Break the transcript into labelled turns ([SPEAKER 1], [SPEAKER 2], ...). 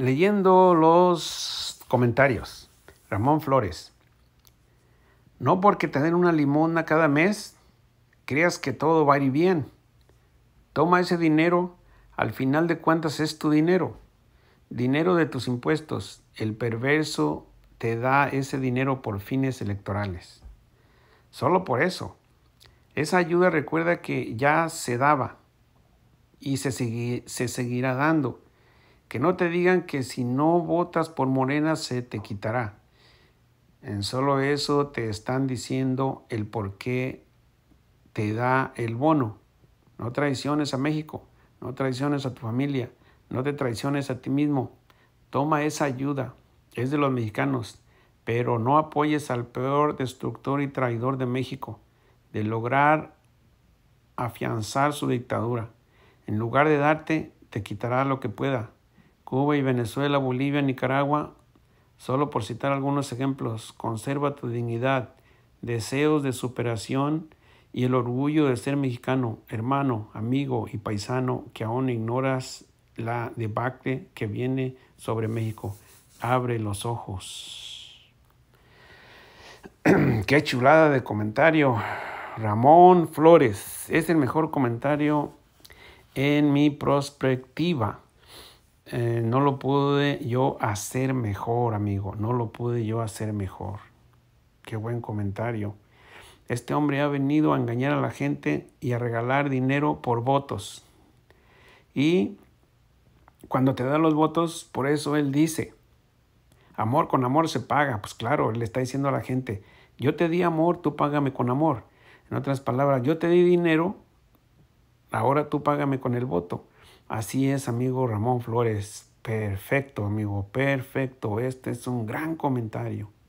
[SPEAKER 1] leyendo los comentarios. Ramón Flores. No porque te den una limona cada mes, creas que todo va a ir bien. Toma ese dinero, al final de cuentas es tu dinero, dinero de tus impuestos. El perverso te da ese dinero por fines electorales. Solo por eso. Esa ayuda recuerda que ya se daba y se, se seguirá dando que no te digan que si no votas por Morena se te quitará. En solo eso te están diciendo el por qué te da el bono. No traiciones a México, no traiciones a tu familia, no te traiciones a ti mismo. Toma esa ayuda, es de los mexicanos, pero no apoyes al peor destructor y traidor de México, de lograr afianzar su dictadura. En lugar de darte, te quitará lo que pueda. Cuba y Venezuela, Bolivia, Nicaragua, solo por citar algunos ejemplos, conserva tu dignidad, deseos de superación y el orgullo de ser mexicano, hermano, amigo y paisano que aún ignoras la debacle que viene sobre México. Abre los ojos. Qué chulada de comentario. Ramón Flores es el mejor comentario en mi prospectiva. Eh, no lo pude yo hacer mejor, amigo, no lo pude yo hacer mejor. Qué buen comentario. Este hombre ha venido a engañar a la gente y a regalar dinero por votos. Y cuando te da los votos, por eso él dice, amor con amor se paga. Pues claro, le está diciendo a la gente, yo te di amor, tú págame con amor. En otras palabras, yo te di dinero, ahora tú págame con el voto. Así es, amigo Ramón Flores. Perfecto, amigo, perfecto. Este es un gran comentario.